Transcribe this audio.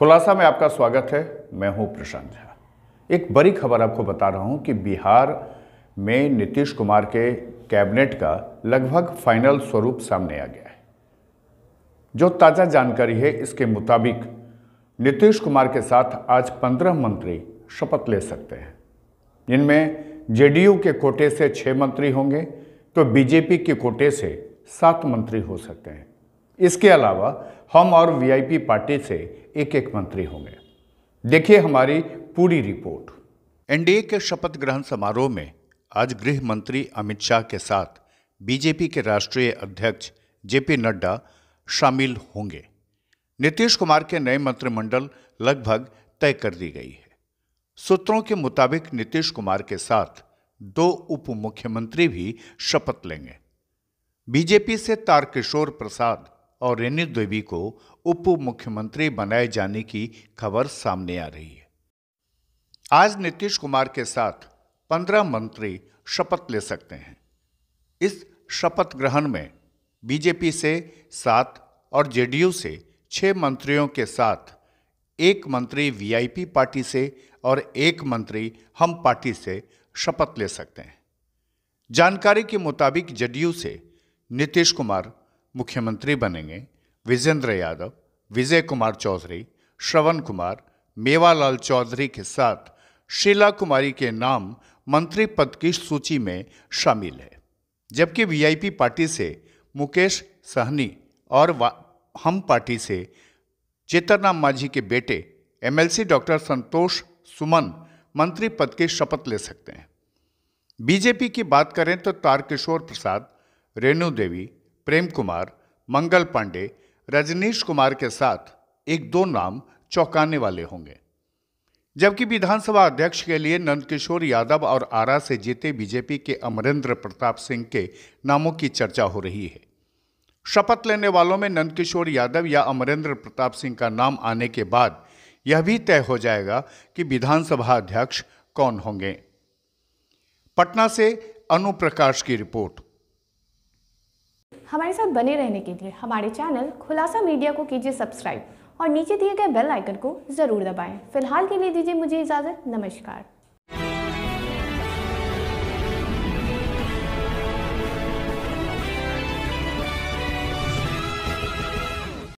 खुलासा में आपका स्वागत है मैं हूं प्रशांत झा एक बड़ी खबर आपको बता रहा हूं कि बिहार में नीतीश कुमार के कैबिनेट का लगभग फाइनल स्वरूप सामने आ गया है जो ताज़ा जानकारी है इसके मुताबिक नीतीश कुमार के साथ आज पंद्रह मंत्री शपथ ले सकते हैं इनमें जेडीयू के कोटे से छः मंत्री होंगे तो बीजेपी के कोटे से सात मंत्री हो सकते हैं इसके अलावा हम और वीआईपी पार्टी से एक एक मंत्री होंगे देखिए हमारी पूरी रिपोर्ट एनडीए के शपथ ग्रहण समारोह में आज गृह मंत्री अमित शाह के साथ बीजेपी के राष्ट्रीय अध्यक्ष जेपी नड्डा शामिल होंगे नीतीश कुमार के नए मंत्रिमंडल लगभग तय कर दी गई है सूत्रों के मुताबिक नीतीश कुमार के साथ दो उप मुख्यमंत्री भी शपथ लेंगे बीजेपी से तारकिशोर प्रसाद और रेणु देवी को उप मुख्यमंत्री बनाए जाने की खबर सामने आ रही है आज नीतीश कुमार के साथ पंद्रह मंत्री शपथ ले सकते हैं इस शपथ ग्रहण में बीजेपी से सात और जेडीयू से छह मंत्रियों के साथ एक मंत्री वीआईपी पार्टी से और एक मंत्री हम पार्टी से शपथ ले सकते हैं जानकारी के मुताबिक जेडीयू से नीतीश कुमार मुख्यमंत्री बनेंगे विजेंद्र यादव विजय कुमार चौधरी श्रवण कुमार मेवालाल चौधरी के साथ शीला कुमारी के नाम मंत्री पद की सूची में शामिल है जबकि वीआईपी पार्टी से मुकेश सहनी और हम पार्टी से चेतनराम मांझी के बेटे एमएलसी डॉक्टर संतोष सुमन मंत्री पद की शपथ ले सकते हैं बीजेपी की बात करें तो तारकिशोर प्रसाद रेणु देवी प्रेम कुमार मंगल पांडे रजनीश कुमार के साथ एक दो नाम चौंकाने वाले होंगे जबकि विधानसभा अध्यक्ष के लिए नंदकिशोर यादव और आरा से जीते बीजेपी के अमरेंद्र प्रताप सिंह के नामों की चर्चा हो रही है शपथ लेने वालों में नंदकिशोर यादव या अमरेंद्र प्रताप सिंह का नाम आने के बाद यह भी तय हो जाएगा कि विधानसभा अध्यक्ष कौन होंगे पटना से अनुप्रकाश की रिपोर्ट हमारे साथ बने रहने के लिए हमारे चैनल खुलासा मीडिया को कीजिए सब्सक्राइब और नीचे दिए गए बेल आइकन को ज़रूर दबाएं। फिलहाल के लिए दीजिए मुझे इजाज़त नमस्कार